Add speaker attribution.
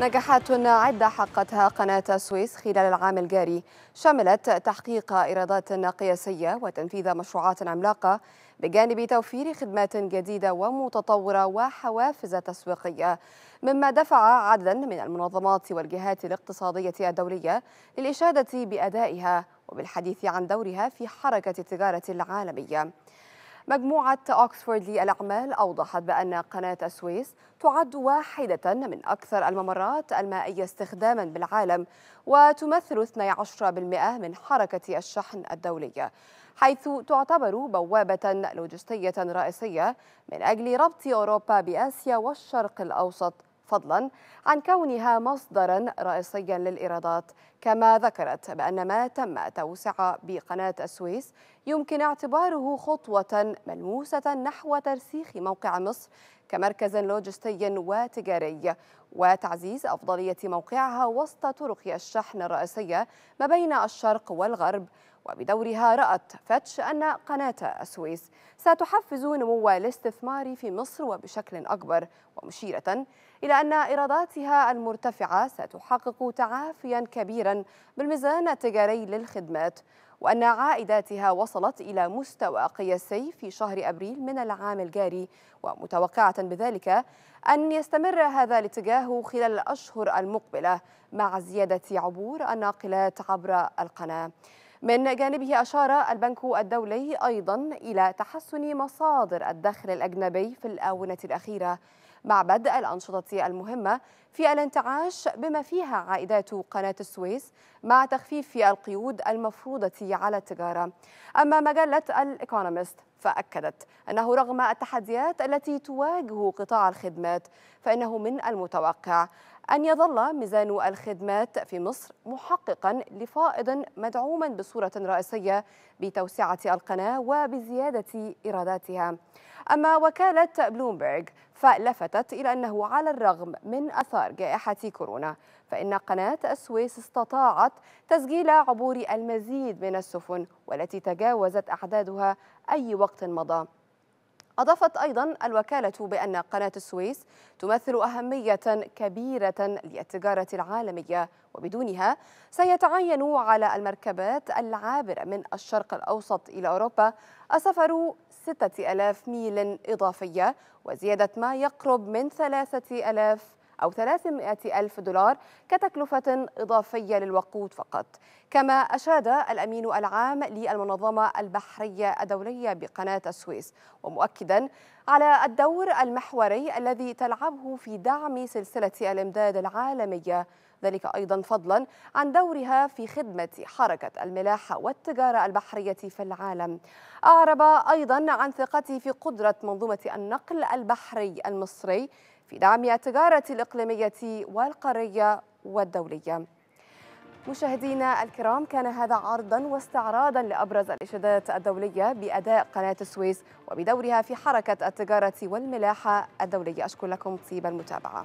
Speaker 1: نجاحات عدة حققتها قناة السويس خلال العام الجاري شملت تحقيق إيرادات قياسية وتنفيذ مشروعات عملاقة بجانب توفير خدمات جديدة ومتطورة وحوافز تسويقية مما دفع عددا من المنظمات والجهات الاقتصادية الدولية للإشادة بأدائها وبالحديث عن دورها في حركة التجارة العالمية مجموعة أوكسفورد للأعمال أوضحت بأن قناة السويس تعد واحدة من أكثر الممرات المائية استخداما بالعالم وتمثل 12% من حركة الشحن الدولية حيث تعتبر بوابة لوجستية رئيسية من أجل ربط أوروبا بآسيا والشرق الأوسط فضلا عن كونها مصدرا رئيسيا للإيرادات كما ذكرت بأن ما تم توسعه بقناة السويس يمكن اعتباره خطوة ملموسة نحو ترسيخ موقع مصر كمركز لوجستي وتجاري وتعزيز أفضلية موقعها وسط طرق الشحن الرئيسية ما بين الشرق والغرب وبدورها رأت فتش أن قناة السويس ستحفز نمو الاستثمار في مصر وبشكل أكبر ومشيرة إلى أن إيراداتها المرتفعة ستحقق تعافيا كبيرا بالميزان التجاري للخدمات وأن عائداتها وصلت إلى مستوى قياسي في شهر أبريل من العام الجاري ومتوقعة بذلك أن يستمر هذا الاتجاه خلال الأشهر المقبلة مع زيادة عبور الناقلات عبر القناة من جانبه أشار البنك الدولي أيضا إلى تحسن مصادر الدخل الأجنبي في الآونة الأخيرة مع بدء الأنشطة المهمة في الانتعاش بما فيها عائدات قناة السويس مع تخفيف القيود المفروضة على التجارة أما مجلة الإيكونومست فأكدت أنه رغم التحديات التي تواجه قطاع الخدمات فإنه من المتوقع أن يظل ميزان الخدمات في مصر محققا لفائض مدعوما بصورة رئيسية بتوسعة القناة وبزيادة إيراداتها أما وكالة بلومبرج فلفتت إلى أنه على الرغم من أثار جائحة كورونا فإن قناة السويس استطاعت تسجيل عبور المزيد من السفن والتي تجاوزت أعدادها أي وقت مضى أضافت أيضا الوكالة بأن قناة السويس تمثل أهمية كبيرة للتجارة العالمية وبدونها سيتعين على المركبات العابرة من الشرق الأوسط إلى أوروبا السفر 6000 ميل إضافية وزيادة ما يقرب من 3000 أو 300 ألف دولار كتكلفة إضافية للوقود فقط كما أشاد الأمين العام للمنظمة البحرية الدولية بقناة السويس ومؤكدا على الدور المحوري الذي تلعبه في دعم سلسلة الإمداد العالمية ذلك أيضا فضلا عن دورها في خدمة حركة الملاحة والتجارة البحرية في العالم أعرب أيضا عن ثقته في قدرة منظومة النقل البحري المصري في دعم التجارة الإقليمية والقارية والدولية مشاهدينا الكرام كان هذا عرضا واستعراضا لأبرز الإشادات الدولية بأداء قناة السويس وبدورها في حركة التجارة والملاحة الدولية أشكر لكم طيب المتابعة